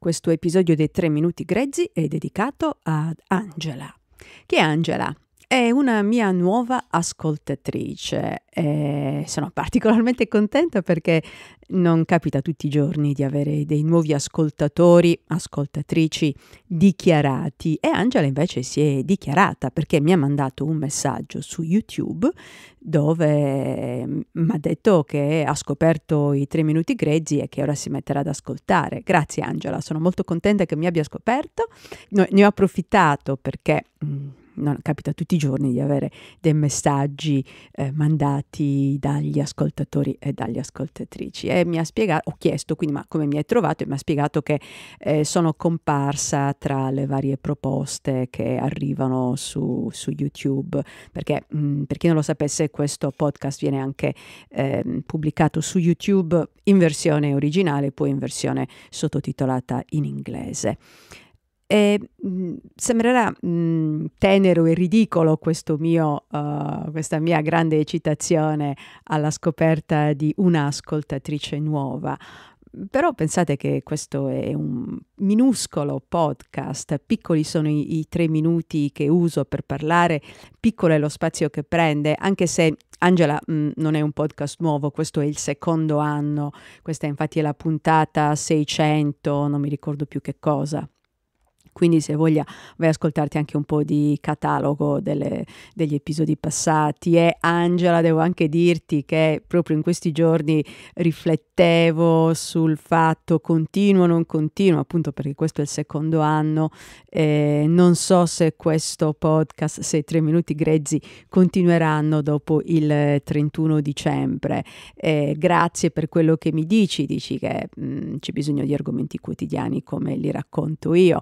Questo episodio dei 3 minuti grezzi è dedicato ad Angela. Chi è Angela? è una mia nuova ascoltatrice. E sono particolarmente contenta perché non capita tutti i giorni di avere dei nuovi ascoltatori, ascoltatrici dichiarati e Angela invece si è dichiarata perché mi ha mandato un messaggio su YouTube dove mi mm, ha detto che ha scoperto i tre minuti grezzi e che ora si metterà ad ascoltare. Grazie Angela, sono molto contenta che mi abbia scoperto. No, ne ho approfittato perché... Mm, non capita tutti i giorni di avere dei messaggi eh, mandati dagli ascoltatori e dagli ascoltatrici. E mi ha spiegato, ho chiesto quindi ma come mi hai trovato e mi ha spiegato che eh, sono comparsa tra le varie proposte che arrivano su, su YouTube, perché mh, mm, per chi non lo sapesse questo podcast viene anche eh, pubblicato su YouTube in versione originale, poi in versione sottotitolata in inglese. E, mh, mm, sembrerà mh, mm, tenero e ridicolo mio, uh, questa mia grande eccitazione alla scoperta di un'ascoltatrice nuova, però pensate che questo è un minuscolo podcast, piccoli sono i, i, tre minuti che uso per parlare, piccolo è lo spazio che prende, anche se Angela mh, mm, non è un podcast nuovo, questo è il secondo anno, questa infatti è la puntata 600, non mi ricordo più che cosa. Quindi se voglia vai a ascoltarti anche un po' di catalogo delle, degli episodi passati. E Angela, devo anche dirti che proprio in questi giorni riflettevo sul fatto continuo o non continuo, appunto perché questo è il secondo anno. Eh, non so se questo podcast, se i tre minuti grezzi continueranno dopo il 31 dicembre. Eh, grazie per quello che mi dici, dici che mh, mm, c'è bisogno di argomenti quotidiani come li racconto io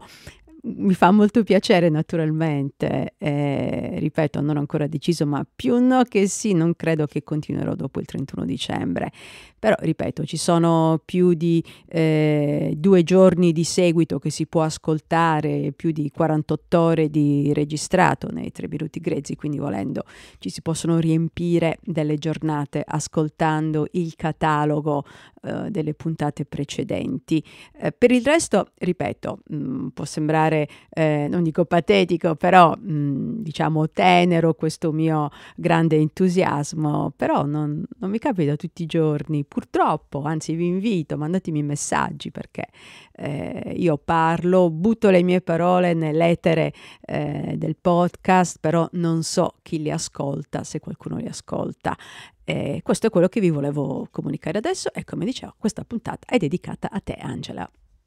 mi fa molto piacere naturalmente, eh, ripeto, non ho ancora deciso, ma più no che sì, non credo che continuerò dopo il 31 dicembre. Però, ripeto, ci sono più di eh, due giorni di seguito che si può ascoltare, più di 48 ore di registrato nei Tre Minuti Grezzi, quindi volendo ci si possono riempire delle giornate ascoltando il catalogo eh, delle puntate precedenti. Eh, per il resto, ripeto, mh, mm, può sembrare rendere, eh, non dico patetico, però mh, mm, diciamo tenero questo mio grande entusiasmo, però non, non, mi capita tutti i giorni, purtroppo, anzi vi invito, mandatemi messaggi perché eh, io parlo, butto le mie parole nell'etere eh, del podcast, però non so chi li ascolta, se qualcuno li ascolta. Eh, questo è quello che vi volevo comunicare adesso e come dicevo questa puntata è dedicata a te Angela.